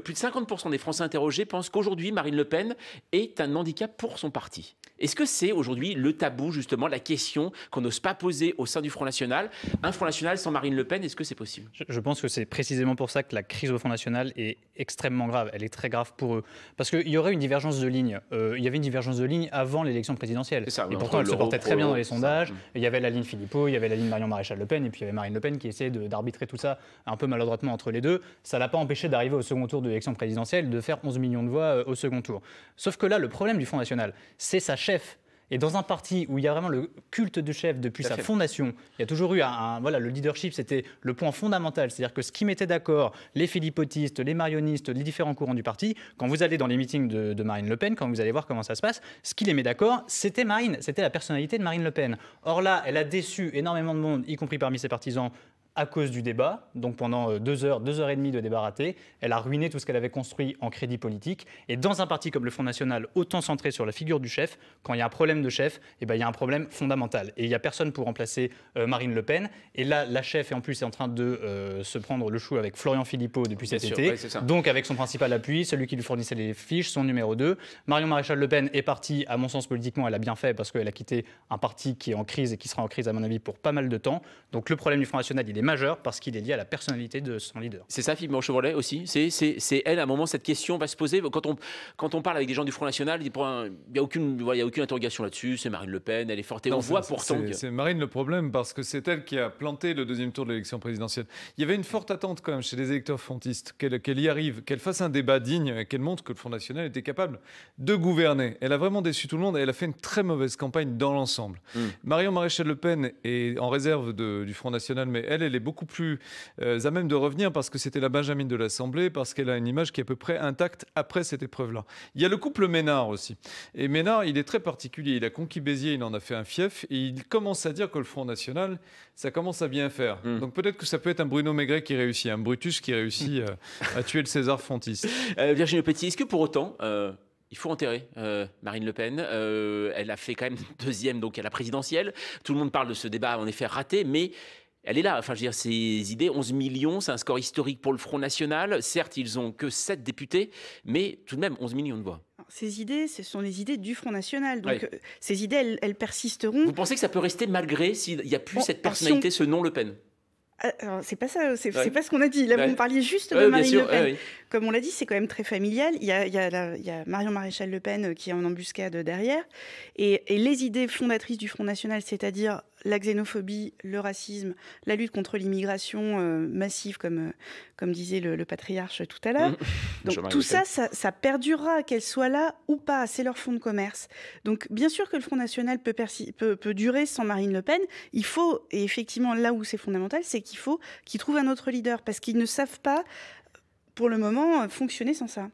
plus de 50% des Français interrogés pensent qu'aujourd'hui, Marine Le Pen est un handicap pour son parti. Est-ce que c'est aujourd'hui le tabou, justement, la question qu'on n'ose pas poser au sein du Front National Un Front National sans Marine Le Pen, est-ce que c'est possible je, pense que c'est précisément pour ça que la crise au Front National est extrêmement grave. Elle est très grave pour eux. Parce qu'il y aurait une divergence de ligne. Euh, il y avait une divergence de ligne avant l'élection présidentielle. et pourtant, elle se portait très bien dans les sondages. Il y avait la ligne Philippot, il y avait la ligne Marion Maréchal Le Pen, et puis il y avait Marine Le Pen qui essayait d'arbitrer tout ça un peu maladroitement entre les deux. Ça l'a pas empêché d'arriver au second tour de l'élection présidentielle de faire 11 millions de voix euh, au second tour. Sauf que là, le problème du Front National, c'est sa chef. Et dans un parti où il y a vraiment le culte du chef depuis sa fondation, il y a toujours eu un, voilà, le leadership, c'était le point fondamental. C'est-à-dire que ce qui mettait d'accord les philippotistes, les marionnistes, les différents courants du parti, quand vous allez dans les meetings de, de Marine Le Pen, quand vous allez voir comment ça se passe, ce qui les met d'accord, c'était Marine, c'était la personnalité de Marine Le Pen. Or là, elle a déçu énormément de monde, y compris parmi ses partisans, à cause du débat. Donc pendant euh, deux heures, deux heures et demie de débat raté, elle a ruiné tout ce qu'elle avait construit en crédit politique. Et dans un parti comme le Front National, autant centré sur la figure du chef, quand il y a un problème de chef, eh ben, il y a un problème fondamental. Et il n'y a personne pour remplacer euh, Marine Le Pen. Et là, la chef est en plus est en train de euh, se prendre le chou avec Florian Philippot depuis cet été. Donc avec son principal appui, celui qui lui fournissait les fiches, son numéro 2. Marion Maréchal Le Pen est partie, à mon sens politiquement, elle a bien fait parce qu'elle a quitté un parti qui est en crise et qui sera en crise à mon avis pour pas mal de temps. Donc le problème du Front National, il est majeur parce qu'il est lié à la personnalité de son leader. C'est ça, Philippe Chevrolet aussi C'est elle, à un moment, cette question va se poser. Quand on, quand on parle avec des gens du Front National, il n'y a, aucune, a aucune interrogation là-dessus. C'est Marine Le Pen, elle est forte. Et on voit pourtant. C'est Marine le problème parce que c'est elle qui a planté le deuxième tour de l'élection présidentielle. Il y avait une forte attente quand même chez les électeurs frontistes qu'elle y arrive, qu'elle fasse un débat digne, et qu'elle montre que le Front National était capable de gouverner. Elle a vraiment déçu tout le monde et elle a fait une très mauvaise campagne dans l'ensemble. Hum. Marion Maréchal Le Pen est en réserve du Front National, mais elle, elle elle est beaucoup plus euh, à même de revenir parce que c'était la Benjamine de l'Assemblée, parce qu'elle a une image qui est à peu près intacte après cette épreuve-là. Il y a le couple Ménard aussi. Et Ménard, il est très particulier. Il a conquis Béziers, il en a fait un fief, et il commence à dire que le Front National, ça commence à bien faire. Hmm. Donc peut-être que ça peut être un Bruno Maigret qui réussit, un Brutus qui réussit euh, à tuer le César Fontis. Euh, Virginie Petit, est-ce que pour autant il faut enterrer Marine Le Pen. elle a fait quand même deuxième donc à la présidentielle. Tout le monde parle de ce débat en effet raté, mais elle est là, enfin, je veux dire, ces idées, 11 millions, c'est un score historique pour le Front National. Certes, ils n'ont que 7 députés, mais tout de même 11 millions de voix. Ces idées, ce sont les idées du Front National. Donc, euh, ces idées, elles, persisteront. Vous pensez que ça peut rester malgré s'il n'y a plus cette personnalité, ce nom Le Pen ah, c'est pas ça, c'est pas ce qu'on a dit. Là, vous parliez juste de Marine Le Pen comme on l'a dit, c'est quand même très familial. Il y a, il Marion Maréchal Le Pen euh, qui est en embuscade euh, derrière. Et, les idées fondatrices du Front National, c'est-à-dire la xénophobie, le racisme, la lutte contre l'immigration euh, massive, comme, disait le, patriarche tout à l'heure. Mmh. Donc tout ça, ça, perdurera, qu'elle soit là ou pas. C'est leur fond de commerce. Donc bien sûr que le Front National peut, peut, durer sans Marine Le Pen. Il faut, et effectivement là où c'est fondamental, c'est qu'il faut qu'ils trouvent un autre leader parce qu'ils ne savent pas pour le moment, euh, fonctionner sans ça.